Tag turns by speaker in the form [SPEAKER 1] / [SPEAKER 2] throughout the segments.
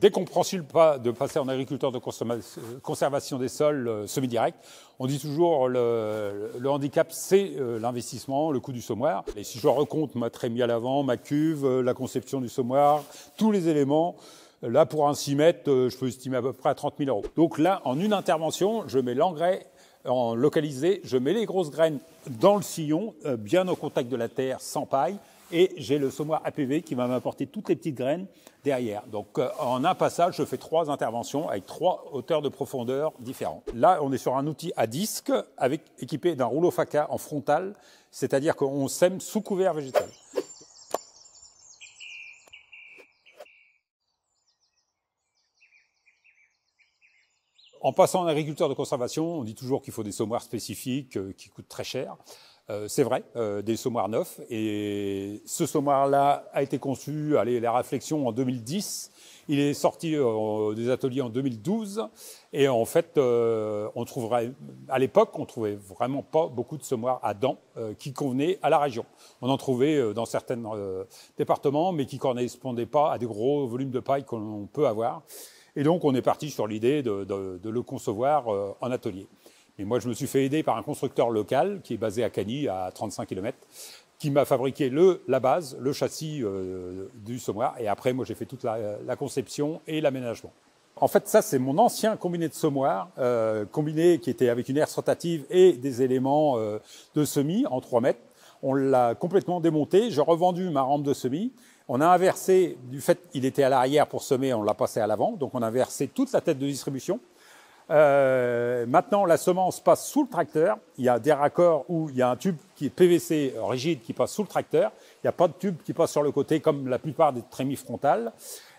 [SPEAKER 1] Dès qu'on prend le pas de passer en agriculteur de euh, conservation des sols euh, semi-direct, on dit toujours le, handicap, c'est euh, l'investissement, le coût du semoir. Et si je recompte ma trémie à l'avant, ma cuve, la conception du semoir, tous les éléments, là pour un 6 mètres, je peux estimer à peu près à 30 000 euros. Donc là, en une intervention, je mets l'engrais en localisé, je mets les grosses graines dans le sillon, bien au contact de la terre, sans paille et j'ai le semoir APV qui va m'apporter toutes les petites graines derrière. Donc euh, en un passage, je fais trois interventions avec trois hauteurs de profondeur différentes. Là, on est sur un outil à disque avec, équipé d'un rouleau faca en frontal, c'est-à-dire qu'on sème sous couvert végétal. En passant en agriculteur de conservation, on dit toujours qu'il faut des semoirs spécifiques euh, qui coûtent très cher. Euh, c'est vrai, euh, des sommoirs neufs. Et ce sommoir-là a été conçu, allez, la réflexion en 2010. Il est sorti euh, des ateliers en 2012. Et en fait, on trouverait, à l'époque, on trouvait vraiment pas beaucoup de sommoirs à dents qui convenaient à la région. On en trouvait dans certains départements, mais qui correspondaient pas à des gros volumes de paille qu'on peut avoir. Et donc, on est parti sur l'idée de, le concevoir en atelier. Et moi, je me suis fait aider par un constructeur local qui est basé à Cagny, à 35 km, qui m'a fabriqué la base, le châssis euh, du semoir. Et après, moi, j'ai fait toute la, conception et l'aménagement. En fait, ça, c'est mon ancien combiné de semoir, euh, combiné qui était avec une aire rotative et des éléments euh, de semis en 3 mètres. On l'a complètement démonté. J'ai revendu ma rampe de semis. On a inversé, du fait qu'il était à l'arrière pour semer, on l'a passé à l'avant. Donc, on a inversé toute la tête de distribution. Euh, maintenant, la semence passe sous le tracteur. Il y a des raccords où il y a un tube qui est PVC rigide qui passe sous le tracteur. Il n'y a pas de tube qui passe sur le côté comme la plupart des trémies frontales.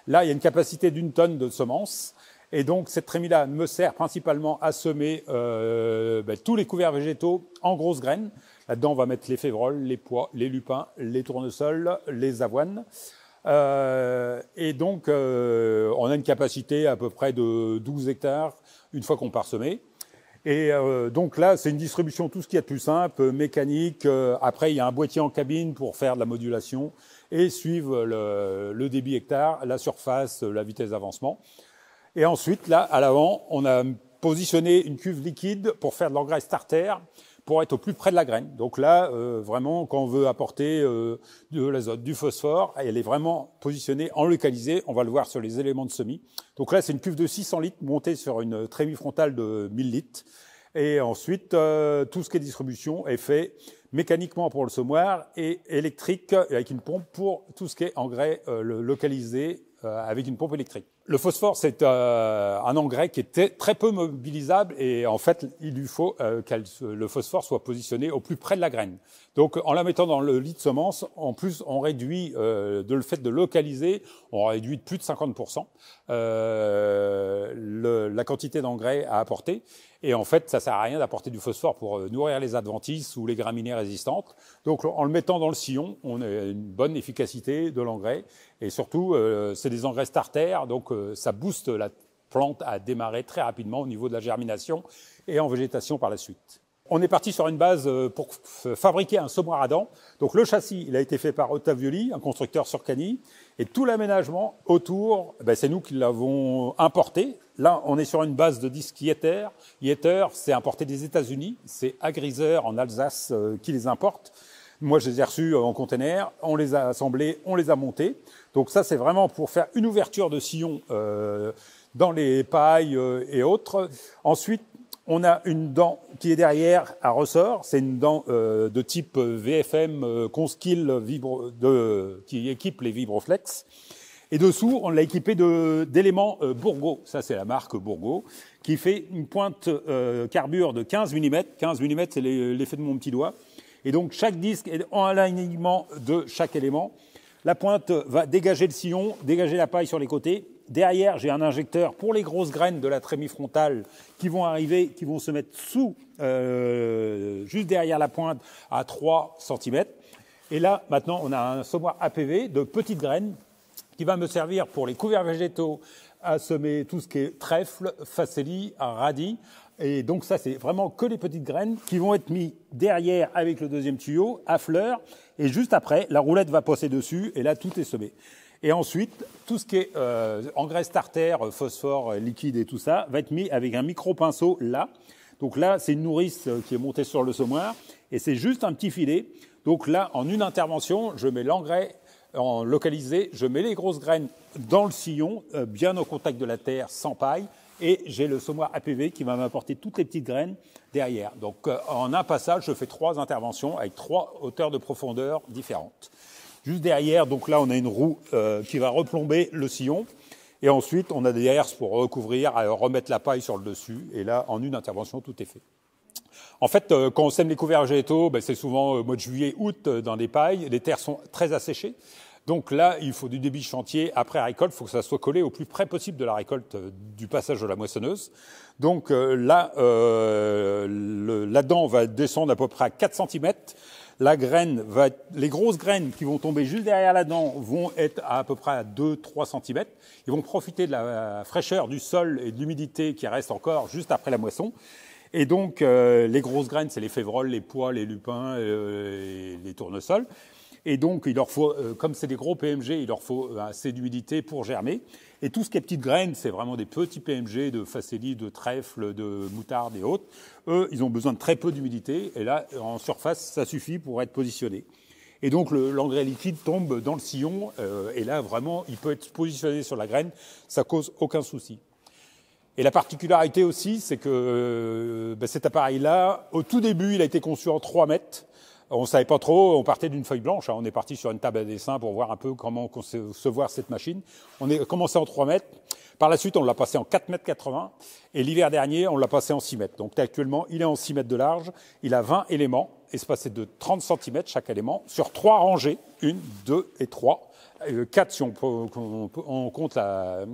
[SPEAKER 1] Là, il y a une capacité d'une tonne de semences. Et donc, cette trémie-là me sert principalement à semer euh, ben, tous les couverts végétaux en grosses graines. Là-dedans, on va mettre les févroles, les pois, les lupins, les tournesols, les avoines. Euh, et donc, euh, on a une capacité à peu près de 12 hectares une fois qu'on part semer. Et euh, donc là, c'est une distribution, tout ce qu'il y a de plus simple, mécanique. après, il y a un boîtier en cabine pour faire de la modulation et suivre le, le débit hectare, la surface, la vitesse d'avancement. Et ensuite, là, à l'avant, on a positionné une cuve liquide pour faire de l'engrais starter pour être au plus près de la graine. Donc là, euh, vraiment, quand on veut apporter euh, de l'azote, du phosphore, elle est vraiment positionnée en localisé. On va le voir sur les éléments de semis. Donc là, c'est une cuve de 600 litres montée sur une trémie frontale de 1000 litres. Et ensuite, euh, tout ce qui est distribution est fait mécaniquement pour le semoir et électrique avec une pompe pour tout ce qui est engrais localisé avec une pompe électrique. Le phosphore, c'est euh, un engrais qui est très peu mobilisable et en fait, il lui faut euh, que le phosphore soit positionné au plus près de la graine. Donc, en la mettant dans le lit de semence, en plus, on réduit, euh, de le fait de localiser, on réduit de plus de 50% euh, la quantité d'engrais à apporter. Et en fait, ça sert à rien d'apporter du phosphore pour euh, nourrir les adventices ou les graminées résistantes. Donc, en le mettant dans le sillon, on a une bonne efficacité de l'engrais. Et surtout, euh, c'est des engrais starters. donc euh, ça booste la plante à démarrer très rapidement au niveau de la germination et en végétation par la suite. On est parti sur une base euh, pour fabriquer un sommoir à dents. Donc le châssis, il a été fait par Ottavioli, un constructeur sur Cani. Et tout l'aménagement autour, ben, c'est nous qui l'avons importé. Là, on est sur une base de disques Yeter. Yeter, c'est importé des États-Unis. C'est Agriseur, en Alsace euh, qui les importe. Moi, je les ai reçus euh, en conteneur. on les a assemblés, on les a montés. Donc ça, c'est vraiment pour faire une ouverture de sillon dans les pailles et autres. Ensuite, on a une dent qui est derrière à ressort, c'est une dent euh, de type euh, VFM euh, Conskill qui équipe les Vibroflex. Et dessous, on l'a équipé d'éléments euh, Bourgo, ça c'est la marque Bourgo, qui fait une pointe carbure de 15 mm. 15 mm, c'est l'effet de mon petit doigt. Et donc chaque disque est en alignement de chaque élément. La pointe va dégager le sillon, dégager la paille sur les côtés, Derrière, j'ai un injecteur pour les grosses graines de la trémie frontale qui vont arriver, qui vont se mettre sous, euh, juste derrière la pointe, à 3 cm. Et là, maintenant, on a un semoir APV de petites graines qui va me servir pour les couverts végétaux à semer tout ce qui est trèfle, facélie, radis. Et donc ça, c'est vraiment que les petites graines qui vont être mises derrière avec le deuxième tuyau à fleurs. Et juste après, la roulette va passer dessus et là, tout est semé. Et ensuite, tout ce qui est euh, engrais starter, phosphore euh, liquide et tout ça, va être mis avec un micro-pinceau là. Donc là, c'est une nourrice euh, qui est montée sur le sommoir et c'est juste un petit filet. Donc là, en une intervention, je mets l'engrais en localisé, je mets les grosses graines dans le sillon, bien au contact de la terre, sans paille, et j'ai le sommoir APV qui va m'apporter toutes les petites graines derrière. Donc en un passage, je fais trois interventions avec trois hauteurs de profondeur différentes. Juste derrière, donc là, on a une roue euh, qui va replomber le sillon. Et ensuite, on a des herses pour recouvrir, remettre la paille sur le dessus. Et là, en une intervention, tout est fait. En fait, euh, quand on sème les couverts végétaux, ben, c'est souvent au euh, mois de juillet, août dans les pailles. Les terres sont très asséchées. Donc là, il faut du débit chantier après récolte. Il faut que ça soit collé au plus près possible de la récolte du passage de la moissonneuse. Donc là, euh, le, la dent va descendre à peu près à 4 cm les grosses graines qui vont tomber juste derrière la dent vont être à, peu près à 2-3 cm. Ils vont profiter de la euh, fraîcheur du sol et de l'humidité qui reste encore juste après la moisson. Et donc, euh, les grosses graines, c'est les févroles, les pois, les lupins, euh, et les tournesols. Et donc, il leur faut, euh, comme c'est des gros PMG, il leur faut euh, assez d'humidité pour germer. Et tout ce qui est petites graines, c'est vraiment des petits PMG de facélie, de trèfle, de moutarde et autres. Eux, ils ont besoin de très peu d'humidité. Et là, en surface, ça suffit pour être positionné. Et donc l'engrais liquide tombe dans le sillon, euh, et là vraiment, il peut être positionné sur la graine, ça cause aucun souci. Et la particularité aussi, c'est que ben, cet appareil-là, au tout début, il a été conçu en 3 mètres on ne savait pas trop, on partait d'une feuille blanche. Hein. On est parti sur une table à dessin pour voir un peu comment concevoir cette machine. On est commencé en 3 mètres. Par la suite, on l'a passé en 4 mètres 80. Et l'hiver dernier, on l'a passé en 6 mètres. Donc actuellement, il est en 6 mètres de large. Il a 20 éléments, espacés de 30 cm chaque élément, sur trois rangées, une, deux et trois. 4 euh, quatre si on, compte la,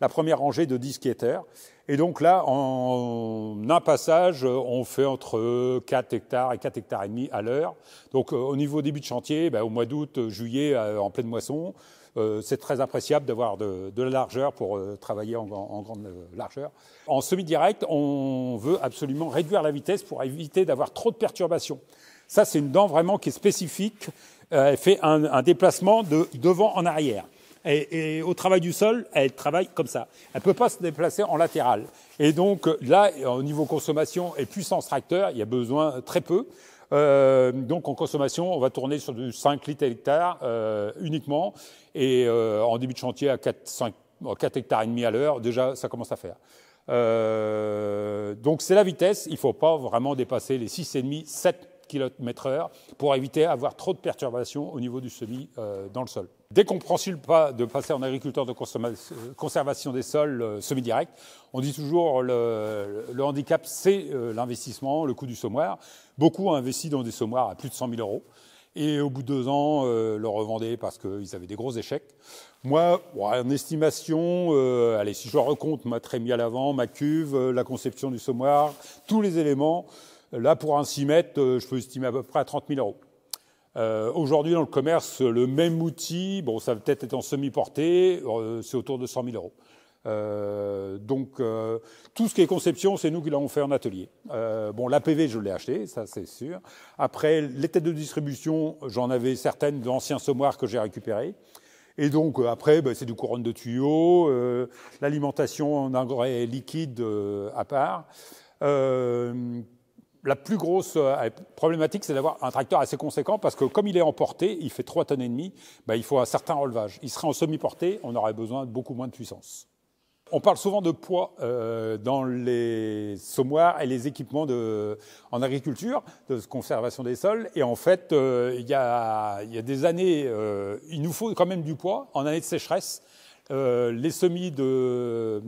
[SPEAKER 1] la, première rangée de disquetteurs. Et donc là, en un passage, on fait entre 4 hectares et quatre hectares et demi à l'heure. Donc euh, au niveau début de chantier, ben, au mois d'août, euh, juillet, euh, en pleine moisson, c'est très appréciable d'avoir de, la largeur pour travailler en, grande largeur. En semi-direct, on veut absolument réduire la vitesse pour éviter d'avoir trop de perturbations. Ça, c'est une dent vraiment qui est spécifique. elle fait un, un déplacement de devant en arrière et, au travail du sol, elle travaille comme ça. Elle ne peut pas se déplacer en latéral. Et donc là, au niveau consommation et puissance tracteur, il y a besoin très peu. Euh, donc en consommation, on va tourner sur du 5 litres à hectare euh, uniquement. Et euh, en début de chantier, à 4, 5, 4 hectares et demi à l'heure, déjà, ça commence à faire. Euh, donc c'est la vitesse, il ne faut pas vraiment dépasser les 6,5, 7 heure pour éviter d'avoir trop de perturbations au niveau du semis euh, dans le sol. Dès qu'on prend le pas de passer en agriculteur de euh, conservation des sols semis euh, semi-direct, on dit toujours le, le handicap, c'est l'investissement, le coût du sommoir. Beaucoup ont investi dans des sommoirs à plus de 100 000 euros. Et au bout de deux ans, le revendaient parce qu'ils avaient des gros échecs. Moi, en estimation, allez, si je recompte ma trémie à l'avant, ma cuve, la conception du sommoir, tous les éléments, Là, pour un 6 mètres, euh, je peux estimer à peu près à 30 000 euros. Euh, aujourd'hui, dans le commerce, le même outil, bon, ça va peut-être en semi-portée, euh, c'est autour de 100 000 euros. donc, tout ce qui est conception, c'est nous qui l'avons fait en atelier. bon, l'APV, je l'ai acheté, ça c'est sûr. Après, les têtes de distribution, j'en avais certaines d'anciens sommoirs que j'ai récupérées. Et donc, après, bah, c'est du couronne de tuyaux, l'alimentation en engrais liquide à part la plus grosse euh, problématique, c'est d'avoir un tracteur assez conséquent parce que comme il est emporté, il fait trois tonnes et demie, bah, il faut un certain relevage. Il serait en semi portée on aurait besoin de beaucoup moins de puissance. On parle souvent de poids euh, dans les sommoirs et les équipements en agriculture, de conservation des sols. Et en fait, euh, il y, a, des années, il nous faut quand même du poids en année de sécheresse. Euh, les semis de,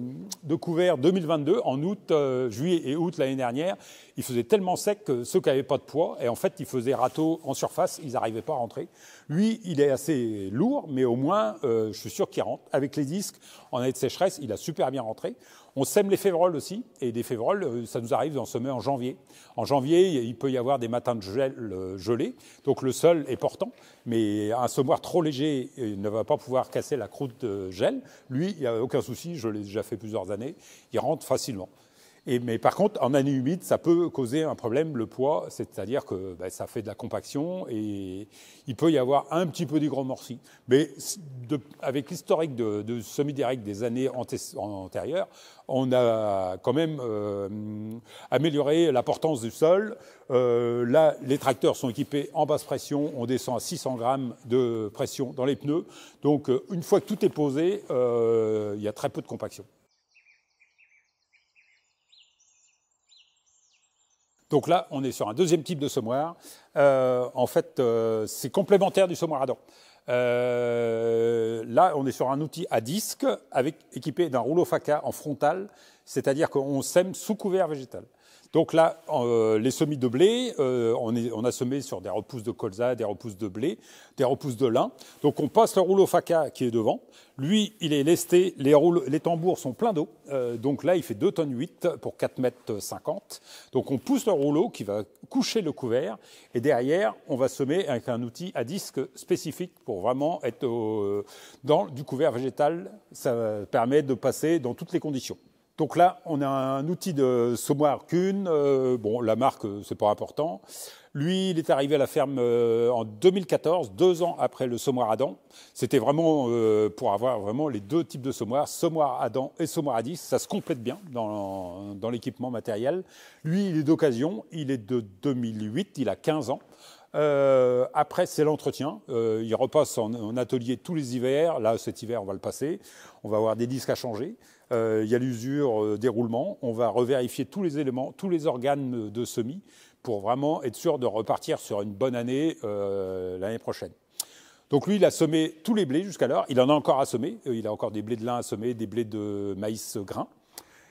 [SPEAKER 1] de couvert 2022 en août, euh, juillet et août l'année dernière. Il faisait tellement sec que ceux qui n'avaient pas de poids, et en fait, ils faisaient râteau en surface, ils n'arrivaient pas à rentrer. Lui, il est assez lourd, mais au moins, euh, je suis sûr qu'il rentre. Avec les disques, en année de sécheresse, il a super bien rentré. On sème les févroles aussi, et des févroles, euh, ça nous arrive d'en semer en janvier. En janvier, il peut y avoir des matins de gel euh, gelé, donc le sol est portant, mais un semoir trop léger euh, ne va pas pouvoir casser la croûte de gel. Lui, il n'y a aucun souci, je l'ai déjà fait plusieurs années, il rentre facilement mais par contre, en année humide, ça peut causer un problème, le poids, c'est-à-dire que bah, ça fait de la compaction et il peut y avoir un petit peu gros morceaux. Mais avec l'historique de, semi-direct des années antérieures, on a quand même euh, amélioré la portance du sol. Euh, là, les tracteurs sont équipés en basse pression. On descend à 600 grammes de pression dans les pneus. Donc, euh, une fois que tout est posé, il y a très peu de compaction. Donc là, on est sur un deuxième type de semoir. Euh, en fait, euh, c'est complémentaire du semoir à dents. Euh, là, on est sur un outil à disque avec, équipé d'un rouleau faca en frontal, c'est-à-dire qu'on sème sous couvert végétal. Donc là, euh, les semis de blé, euh, on, a semé sur des repousses de colza, des repousses de blé, des repousses de lin. Donc on passe le rouleau faca qui est devant. Lui, il est lesté, les, les tambours sont pleins d'eau. Euh, donc là, il fait 2 tonnes 8 pour 4 mètres 50. Donc on pousse le rouleau qui va coucher le couvert. Et derrière, on va semer avec un outil à disque spécifique pour vraiment être dans du couvert végétal. Ça permet de passer dans toutes les conditions. Donc là, on a un outil de Sommoir Kuhn. bon, la marque, euh, c'est pas important. Lui, il est arrivé à la ferme euh, en 2014, deux ans après le à Adam. C'était vraiment euh, pour avoir vraiment les deux types de sommoirs: à Adam et Sommoir à Ça se complète bien dans, l'équipement matériel. Lui, il est d'occasion. Il est de 2008. Il a 15 ans. après, c'est l'entretien. il repasse en, atelier tous les hivers. Là, cet hiver, on va le passer. On va avoir des disques à changer. Euh, il y a l'usure euh, des roulements. On va revérifier tous les éléments, tous les organes de semis pour vraiment être sûr de repartir sur une bonne année euh, l'année prochaine. Donc lui, il a semé tous les blés jusqu'alors. Il en a encore à semer. Il a encore des blés de lin à semer, des blés de maïs grain.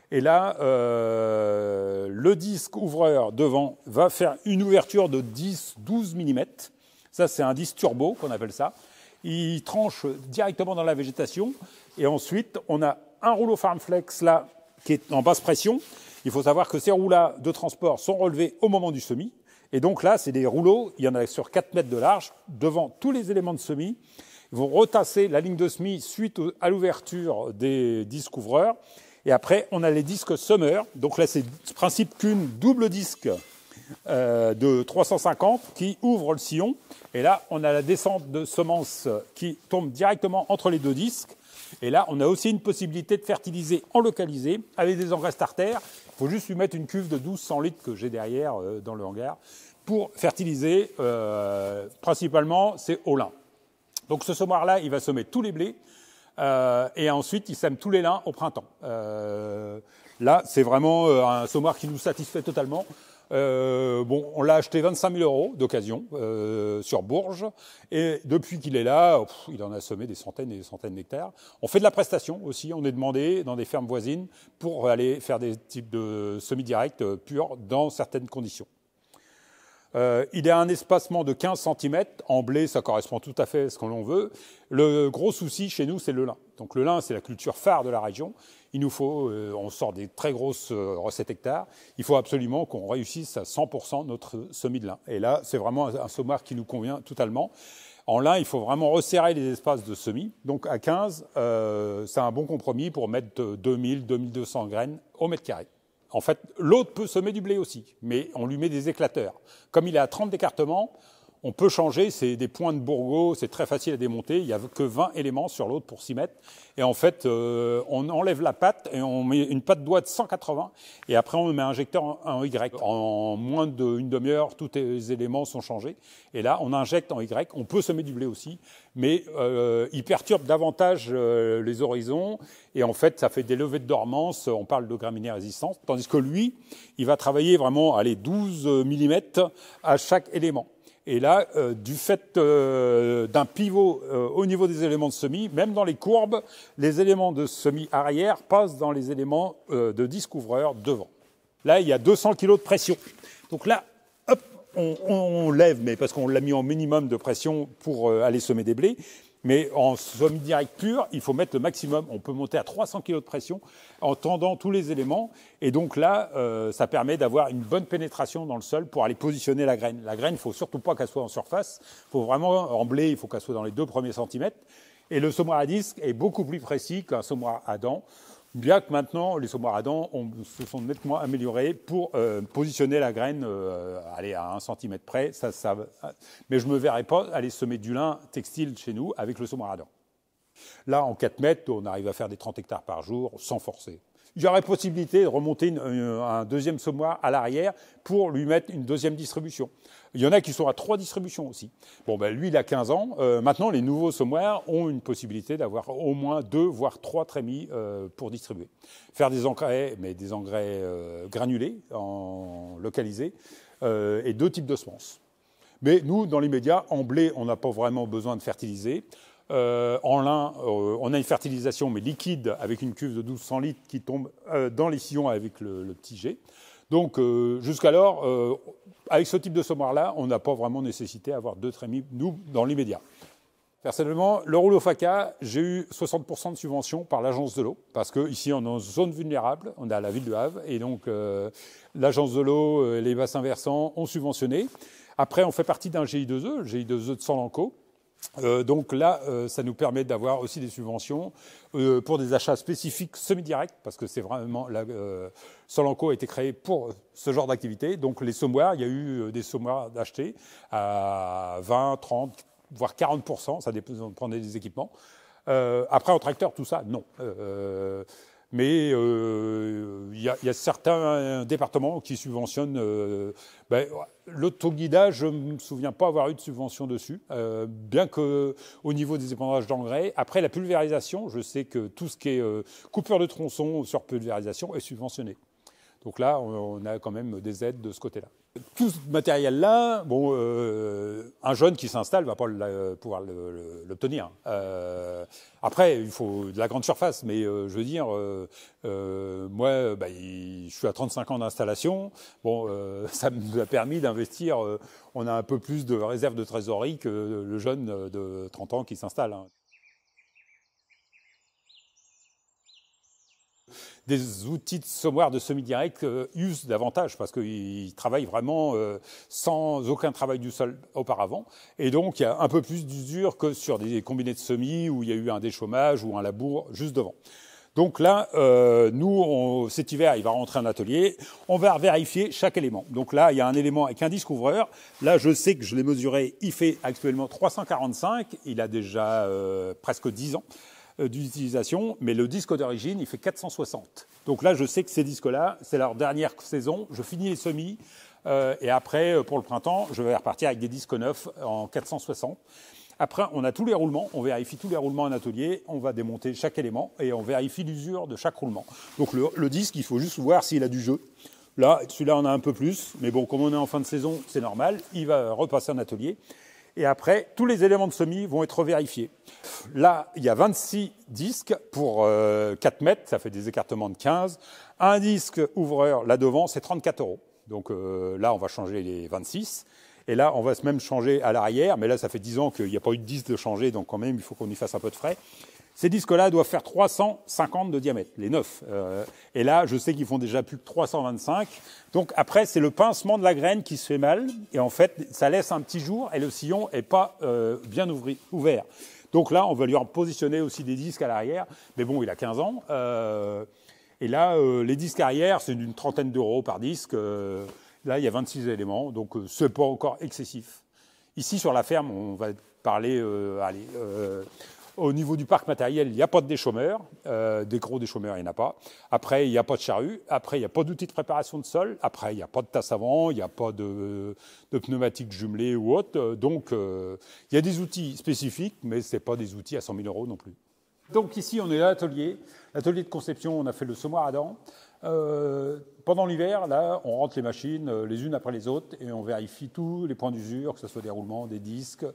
[SPEAKER 1] Et là, le disque ouvreur devant va faire une ouverture de 10-12 mm. Ça, c'est un disque turbo qu'on appelle ça. Il tranche directement dans la végétation. Et ensuite, on a un rouleau Farmflex là qui est en basse pression. Il faut savoir que ces rouleaux de transport sont relevés au moment du semis. Et donc là, c'est des rouleaux, il y en a sur 4 mètres de large, devant tous les éléments de semis. Ils vont retasser la ligne de semis suite à l'ouverture des disques ouvreurs. Et après, on a les disques summer. Donc là, c'est ce principe qu'une double disque euh, de 350 qui ouvre le sillon. Et là, on a la descente de semences qui tombe directement entre les deux disques. Et là, on a aussi une possibilité de fertiliser en localisé avec des engrais starter. Il faut juste lui mettre une cuve de 1200 litres que j'ai derrière euh, dans le hangar pour fertiliser euh, principalement ces au lin. Donc ce semoir-là, il va semer tous les blés euh, et ensuite il sème tous les lins au printemps. là, c'est vraiment un semoir qui nous satisfait totalement euh, bon, on l'a acheté 25 000 euros d'occasion euh, sur Bourges. Et depuis qu'il est là, il en a semé des centaines et des centaines d'hectares. On fait de la prestation aussi. On est demandé dans des fermes voisines pour aller faire des types de semis directs euh, purs dans certaines conditions. Euh, il a un espacement de 15 cm. En blé, ça correspond tout à fait à ce qu'on l'on veut. Le gros souci chez nous, c'est le lin. Donc le lin, c'est la culture phare de la région il nous faut, euh, on sort des très grosses euh, recettes hectares, il faut absolument qu'on réussisse à 100% notre semis de lin. Et là, c'est vraiment un semoir qui nous convient totalement. En lin, il faut vraiment resserrer les espaces de semis. Donc à 15, euh, c'est un bon compromis pour mettre 2000, 2200 graines au mètre carré. En fait, l'autre peut semer du blé aussi, mais on lui met des éclateurs. Comme il est à 30 d'écartement, on peut changer, c'est des points de Bourgot, c'est très facile à démonter, il n'y a que 20 éléments sur l'autre pour s'y mettre. Et en fait, euh, on enlève la pâte et on met une pâte doigt de 180 et après on met un injecteur en, Y. En moins d'une demi-heure, tous les éléments sont changés. Et là, on injecte en Y, on peut semer du blé aussi, mais euh, il perturbe davantage euh, les horizons et en fait, ça fait des levées de dormance, on parle de graminées résistantes, tandis que lui, il va travailler vraiment, à les 12 mm à chaque élément. Et là, euh, du fait euh, d'un pivot euh, au niveau des éléments de semis, même dans les courbes, les éléments de semis arrière passent dans les éléments de découvreur devant. Là, il y a 200 kg de pression. Donc là, on, lève, mais parce qu'on l'a mis en minimum de pression pour euh, aller semer des blés. Mais en semi-direct pur, il faut mettre le maximum. On peut monter à 300 kg de pression en tendant tous les éléments. Et donc là, euh, ça permet d'avoir une bonne pénétration dans le sol pour aller positionner la graine. La graine, il faut surtout pas qu'elle soit en surface. Il faut vraiment, en blé, il faut qu'elle soit dans les deux premiers centimètres. Et le semoir à disque est beaucoup plus précis qu'un semoir à dents bien que maintenant les ont se sont nettement améliorés pour euh, positionner la graine euh, à un centimètre près. Ça, ça, mais je ne me verrai pas aller semer du lin textile chez nous avec le saumaradan. Là, en 4 mètres, on arrive à faire des 30 hectares par jour sans forcer. « J'aurais possibilité de remonter euh, un deuxième sommoir à l'arrière pour lui mettre une deuxième distribution. Il y en a qui sont à trois distributions aussi. Bon, ben lui, il a 15 ans. Euh, maintenant, les nouveaux sommaires ont une possibilité d'avoir au moins deux, voire trois trémies euh, pour distribuer. Faire des engrais, mais des engrais granulés, en localisés, et deux types de semences. Mais nous, dans l'immédiat, en blé, on n'a pas vraiment besoin de fertiliser. Euh, en lin, euh, on a une fertilisation, mais liquide, avec une cuve de 1200 litres qui tombe euh, dans les sillons avec le, petit jet. Donc, jusqu'alors, avec ce type de semoir-là, on n'a pas vraiment nécessité d'avoir deux trémies, nous, dans l'immédiat. Personnellement, le rouleau FACA, j'ai eu 60% de subvention par l'agence de l'eau, parce qu'ici, on est en zone vulnérable, on est à la ville de Havre, et donc l'agence de l'eau, les bassins versants ont subventionné. Après, on fait partie d'un GI2E, le GI2E de Sanlanco euh, donc là, euh, ça nous permet d'avoir aussi des subventions euh, pour des achats spécifiques semi-directs, parce que c'est vraiment la, Solanco a été créé pour ce genre d'activité. Donc les sommoirs, il y a eu des sommoirs achetés à 20, 30, voire 40 ça dépend, des équipements. après au tracteur, tout ça, non mais euh, il y, a certains départements qui subventionnent. Euh, ben, L'autoguidage, je ne me souviens pas avoir eu de subvention dessus, euh, bien qu'au niveau des épandages d'engrais. Après la pulvérisation, je sais que tout ce qui est coupeur de tronçons sur pulvérisation est subventionné. Donc là, on a quand même des aides de ce côté-là tout ce matériel-là, bon, euh, un jeune qui s'installe va pas euh, pouvoir l'obtenir. Euh, après, il faut de la grande surface, mais je veux dire, moi, bah, je suis à 35 ans d'installation. Bon, ça nous a permis d'investir. on a un peu plus de réserve de trésorerie que le jeune de 30 ans qui s'installe. Hein. des outils de sommoir de semi-direct euh, usent davantage parce qu'ils travaillent vraiment euh, sans aucun travail du sol auparavant. Et donc, il y a un peu plus d'usure que sur des combinés de semis où il y a eu un déchômage ou un labour juste devant. Donc là, euh, nous, cet hiver, il va rentrer un atelier. On va vérifier chaque élément. Donc là, il y a un élément avec un disque Là, je sais que je l'ai mesuré. Il fait actuellement 345. Il a déjà presque 10 ans. Euh, d'utilisation, mais le disque d'origine, il fait 460. Donc là, je sais que ces disques-là, c'est leur dernière saison. Je finis les semis. Euh, et après, euh, pour le printemps, je vais repartir avec des disques neufs en 460. Après, on a tous les roulements, on vérifie tous les roulements en atelier, on va démonter chaque élément et on vérifie l'usure de chaque roulement. Donc le, le disque, il faut juste voir s'il a du jeu. Là, celui-là, on a un peu plus, mais bon, comme on est en fin de saison, c'est normal, il va repasser en atelier et après, tous les éléments de semis vont être vérifiés. Là, il y a 26 disques pour 4 euh, mètres, ça fait des écartements de 15. Un disque ouvreur là-devant, c'est 34 euros. Donc euh, là, on va changer les 26. Et là, on va même changer à l'arrière, mais là, ça fait 10 ans qu'il n'y a pas eu de disque de changer, donc quand même, il faut qu'on y fasse un peu de frais. Ces disques-là doivent faire 350 de diamètre, les neufs. Euh, et là, je sais qu'ils font déjà plus que 325. Donc après, c'est le pincement de la graine qui se fait mal. Et en fait, ça laisse un petit jour et le sillon n'est pas euh, bien ouvert. Donc là, on va lui en positionner aussi des disques à l'arrière. Mais bon, il a 15 ans. Euh, et là, les disques arrière, c'est d'une trentaine d'euros par disque. là, il y a 26 éléments. Donc ce n'est pas encore excessif. Ici, sur la ferme, on va parler allez, au niveau du parc matériel, il n'y a pas de déchômeurs. Euh, des gros déchômeurs, il n'y en a pas. Après, il n'y a pas de charrue. Après, il n'y a pas d'outils de préparation de sol. Après, il n'y a pas de tasse avant. Il n'y a pas de, de pneumatiques jumelées ou autres. Euh, donc, euh, il y a des outils spécifiques, mais ce pas des outils à 100 000 euros non plus. Donc, ici, on est à l'atelier. L'atelier de conception, on a fait le saumoir à dents. pendant l'hiver, là, on rentre les machines les unes après les autres et on vérifie tous les points d'usure, que ce soit des roulements, des disques,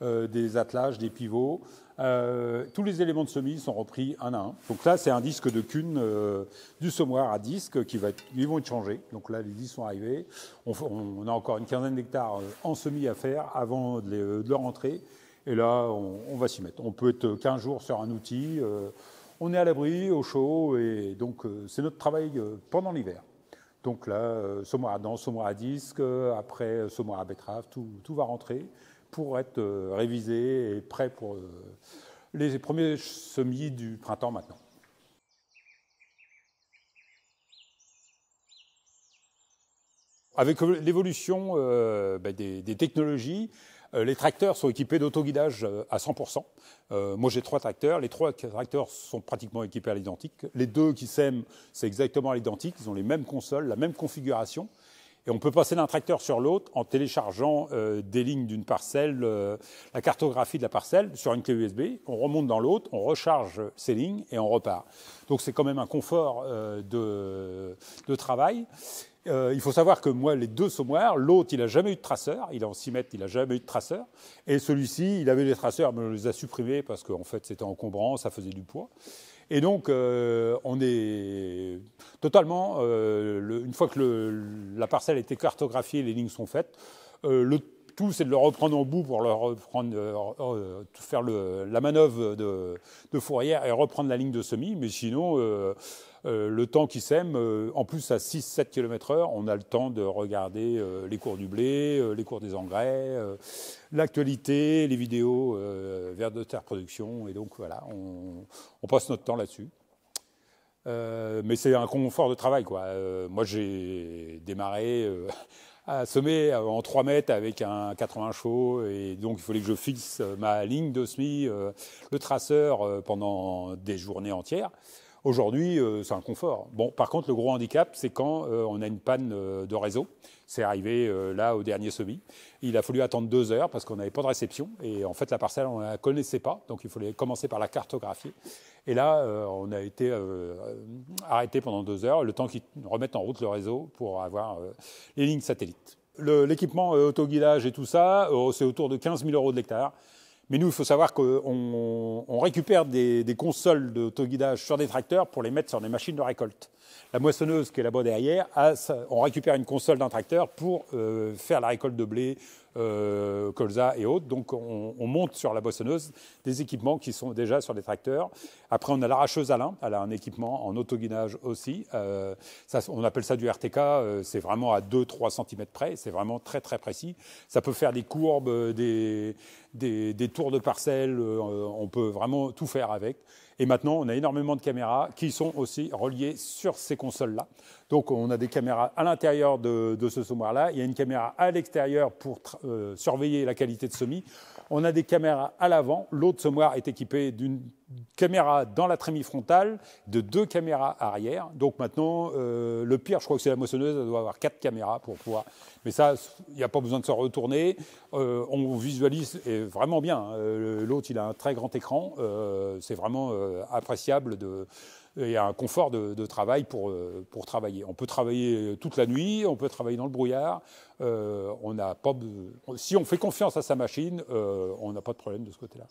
[SPEAKER 1] des attelages, des pivots. Euh, tous les éléments de semis sont repris un à un. Donc là, c'est un disque de cune euh, du semoir à disque, qui va ils vont être changés. Donc là, les disques sont arrivés. On, a encore une quinzaine d'hectares euh, en semis à faire avant de, de leur entrée. Et là, on, va s'y mettre. On peut être 15 jours sur un outil. on est à l'abri, au chaud, et donc c'est notre travail pendant l'hiver. Donc là, semoir à dents, semoir à disque, après semoir à betterave, tout, tout va rentrer pour être euh, révisé et prêt pour euh, les premiers semis du printemps maintenant. Avec euh, l'évolution ben, des, technologies, les tracteurs sont équipés d'autoguidage à 100%. moi, j'ai trois tracteurs. Les trois tracteurs sont pratiquement équipés à l'identique. Les deux qui s'aiment, c'est exactement à l'identique. Ils ont les mêmes consoles, la même configuration. Et on peut passer d'un tracteur sur l'autre en téléchargeant euh, des lignes d'une parcelle, euh, la cartographie de la parcelle sur une clé USB. On remonte dans l'autre, on recharge ces lignes et on repart. Donc c'est quand même un confort euh, de, travail. il faut savoir que moi, les deux sommoirs, l'autre, il n'a jamais eu de traceur. Il est en 6 mètres, il n'a jamais eu de traceur. Et celui-ci, il avait des traceurs, mais on les a supprimés parce qu'en fait, c'était encombrant, ça faisait du poids. Et donc, euh, on est totalement, euh, une fois que le, la parcelle a été cartographiée, les lignes sont faites, euh, le tout, c'est de le reprendre en bout pour le reprendre, faire la manœuvre de, de, fourrière et reprendre la ligne de semis. Mais sinon, euh, le temps qui sème, euh, en plus à 6-7 km/h, on a le temps de regarder euh, les cours du blé, les cours des engrais, l'actualité, les vidéos vers de terre production. Et donc voilà, on, passe notre temps là-dessus. mais c'est un confort de travail. Quoi. moi, j'ai démarré à semer en 3 mètres avec un 80 chaud, et donc il fallait que je fixe ma ligne de semis, le traceur, pendant des journées entières. Aujourd'hui, euh, c'est un confort. Bon, par contre, le gros handicap, c'est quand euh, on a une panne euh, de réseau. C'est arrivé là au dernier semi. Il a fallu attendre deux heures parce qu'on n'avait pas de réception. Et en fait, la parcelle, on ne la connaissait pas. Donc, il fallait commencer par la cartographier. Et là, on a été arrêté pendant deux heures, le temps qu'ils remettent en route le réseau pour avoir les lignes satellites. L'équipement autoguidage et tout ça, c'est autour de 15 000 euros de l'hectare. Mais nous, il faut savoir qu'on récupère des, des consoles d'autoguidage sur des tracteurs pour les mettre sur des machines de récolte. La moissonneuse qui est là-bas derrière, on récupère une console d'un tracteur pour euh, faire la récolte de blé, euh, colza et autres. Donc on, monte sur la boissonneuse des équipements qui sont déjà sur les tracteurs. Après on a l'arracheuse à elle a un équipement en autoguinage aussi. Euh, on appelle ça du RTK, euh, c'est vraiment à 2-3 cm près, c'est vraiment très très précis. Ça peut faire des courbes, des tours de parcelles, on peut vraiment tout faire avec. Et maintenant, on a énormément de caméras qui sont aussi reliées sur ces consoles-là. Donc, on a des caméras à l'intérieur de, ce sommoir là Il y a une caméra à l'extérieur pour euh, surveiller la qualité de semis. On a des caméras à l'avant. L'autre sommoir est équipé d'une caméra dans la trémie frontale, de deux caméras arrière. Donc maintenant, euh, le pire, je crois que c'est la moissonneuse, elle doit avoir quatre caméras pour pouvoir. Mais ça, il n'y a pas besoin de se retourner. Euh, on visualise vraiment bien. Hein. Euh, l'autre, il a un très grand écran. c'est vraiment appréciable y a un confort de, de travail pour, pour travailler. On peut travailler toute la nuit, on peut travailler dans le brouillard. on pas, si on fait confiance à sa machine, on n'a pas de problème de ce côté-là.